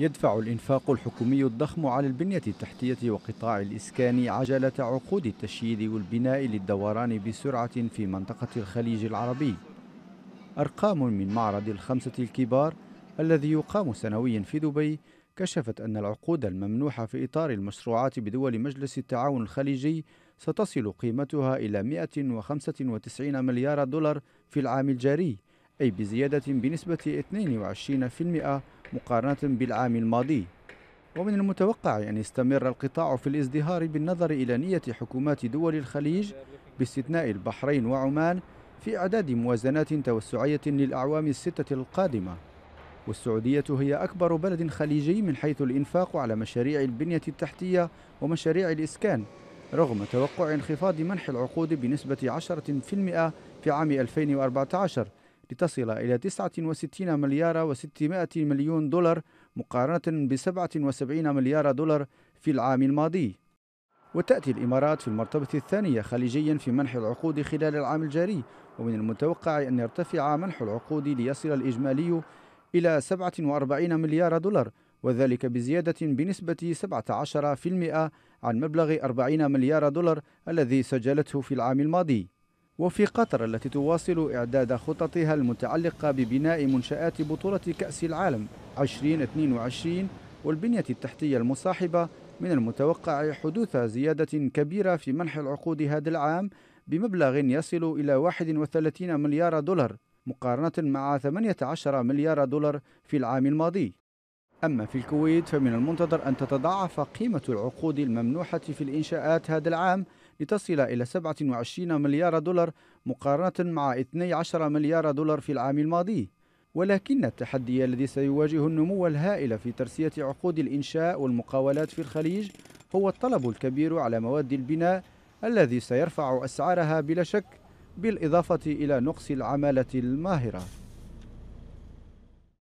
يدفع الإنفاق الحكومي الضخم على البنية التحتية وقطاع الإسكان عجلة عقود التشييد والبناء للدوران بسرعة في منطقة الخليج العربي أرقام من معرض الخمسة الكبار الذي يقام سنويا في دبي كشفت أن العقود الممنوحة في إطار المشروعات بدول مجلس التعاون الخليجي ستصل قيمتها إلى 195 مليار دولار في العام الجاري أي بزيادة بنسبة 22% مقارنة بالعام الماضي ومن المتوقع أن يستمر القطاع في الازدهار بالنظر إلى نية حكومات دول الخليج باستثناء البحرين وعمان في إعداد موازنات توسعية للأعوام الستة القادمة والسعودية هي أكبر بلد خليجي من حيث الإنفاق على مشاريع البنية التحتية ومشاريع الإسكان رغم توقع انخفاض منح العقود بنسبة 10% في عام 2014 لتصل إلى 69 مليار و600 مليون دولار مقارنة ب 77 مليار دولار في العام الماضي وتأتي الإمارات في المرتبة الثانية خليجيا في منح العقود خلال العام الجاري ومن المتوقع أن يرتفع منح العقود ليصل الإجمالي إلى 47 مليار دولار وذلك بزيادة بنسبة 17% عن مبلغ 40 مليار دولار الذي سجلته في العام الماضي وفي قطر التي تواصل إعداد خططها المتعلقة ببناء منشآت بطولة كأس العالم 2022 والبنية التحتية المصاحبة من المتوقع حدوث زيادة كبيرة في منح العقود هذا العام بمبلغ يصل إلى 31 مليار دولار مقارنة مع 18 مليار دولار في العام الماضي أما في الكويت فمن المنتظر أن تتضاعف قيمة العقود الممنوحة في الإنشاءات هذا العام لتصل إلى 27 مليار دولار مقارنة مع 12 مليار دولار في العام الماضي ولكن التحدي الذي سيواجه النمو الهائل في ترسية عقود الإنشاء والمقاولات في الخليج هو الطلب الكبير على مواد البناء الذي سيرفع أسعارها بلا شك بالإضافة إلى نقص العمالة الماهرة